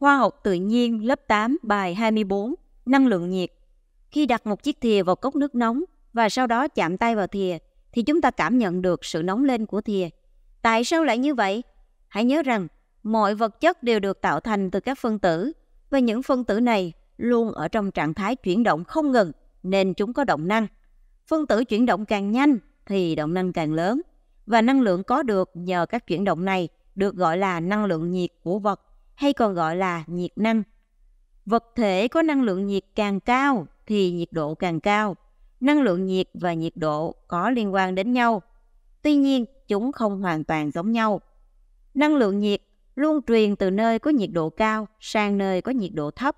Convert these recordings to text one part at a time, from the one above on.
Khoa học tự nhiên lớp 8 bài 24 Năng lượng nhiệt Khi đặt một chiếc thìa vào cốc nước nóng và sau đó chạm tay vào thìa thì chúng ta cảm nhận được sự nóng lên của thìa. Tại sao lại như vậy? Hãy nhớ rằng mọi vật chất đều được tạo thành từ các phân tử và những phân tử này luôn ở trong trạng thái chuyển động không ngừng nên chúng có động năng. Phân tử chuyển động càng nhanh thì động năng càng lớn và năng lượng có được nhờ các chuyển động này được gọi là năng lượng nhiệt của vật hay còn gọi là nhiệt năng. Vật thể có năng lượng nhiệt càng cao thì nhiệt độ càng cao. Năng lượng nhiệt và nhiệt độ có liên quan đến nhau. Tuy nhiên, chúng không hoàn toàn giống nhau. Năng lượng nhiệt luôn truyền từ nơi có nhiệt độ cao sang nơi có nhiệt độ thấp.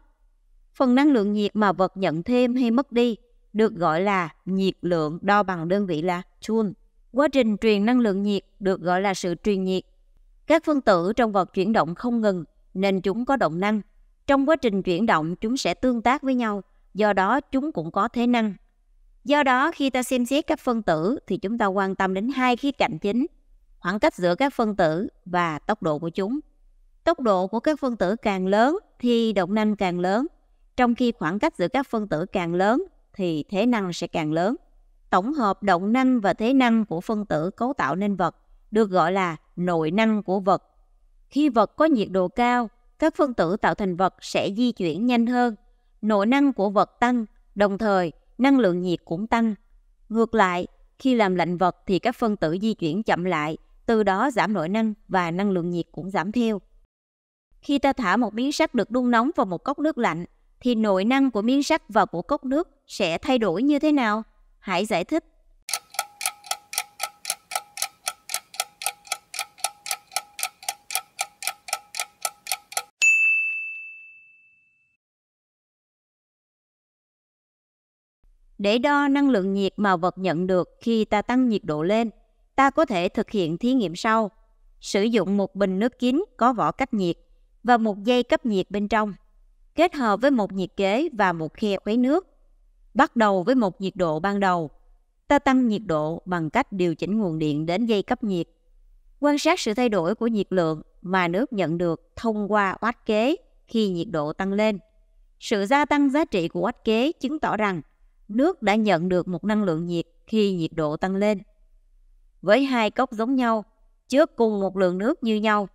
Phần năng lượng nhiệt mà vật nhận thêm hay mất đi được gọi là nhiệt lượng đo bằng đơn vị là joule. Quá trình truyền năng lượng nhiệt được gọi là sự truyền nhiệt. Các phân tử trong vật chuyển động không ngừng nên chúng có động năng. Trong quá trình chuyển động, chúng sẽ tương tác với nhau, do đó chúng cũng có thế năng. Do đó, khi ta xem xét các phân tử thì chúng ta quan tâm đến hai khía cạnh chính, khoảng cách giữa các phân tử và tốc độ của chúng. Tốc độ của các phân tử càng lớn thì động năng càng lớn, trong khi khoảng cách giữa các phân tử càng lớn thì thế năng sẽ càng lớn. Tổng hợp động năng và thế năng của phân tử cấu tạo nên vật được gọi là nội năng của vật khi vật có nhiệt độ cao, các phân tử tạo thành vật sẽ di chuyển nhanh hơn. Nội năng của vật tăng, đồng thời năng lượng nhiệt cũng tăng. Ngược lại, khi làm lạnh vật thì các phân tử di chuyển chậm lại, từ đó giảm nội năng và năng lượng nhiệt cũng giảm theo. Khi ta thả một miếng sắt được đun nóng vào một cốc nước lạnh, thì nội năng của miếng sắt và của cốc nước sẽ thay đổi như thế nào? Hãy giải thích Để đo năng lượng nhiệt mà vật nhận được khi ta tăng nhiệt độ lên, ta có thể thực hiện thí nghiệm sau. Sử dụng một bình nước kín có vỏ cách nhiệt và một dây cấp nhiệt bên trong, kết hợp với một nhiệt kế và một khe khuấy nước. Bắt đầu với một nhiệt độ ban đầu, ta tăng nhiệt độ bằng cách điều chỉnh nguồn điện đến dây cấp nhiệt. Quan sát sự thay đổi của nhiệt lượng mà nước nhận được thông qua oát kế khi nhiệt độ tăng lên. Sự gia tăng giá trị của oát kế chứng tỏ rằng nước đã nhận được một năng lượng nhiệt khi nhiệt độ tăng lên. Với hai cốc giống nhau, chứa cùng một lượng nước như nhau,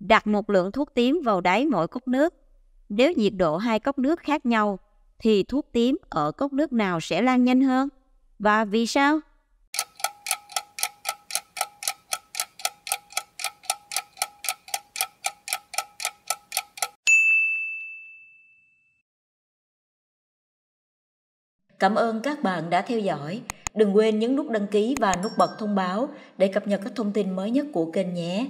đặt một lượng thuốc tím vào đáy mỗi cốc nước. Nếu nhiệt độ hai cốc nước khác nhau, thì thuốc tím ở cốc nước nào sẽ lan nhanh hơn? Và vì sao? Cảm ơn các bạn đã theo dõi. Đừng quên nhấn nút đăng ký và nút bật thông báo để cập nhật các thông tin mới nhất của kênh nhé.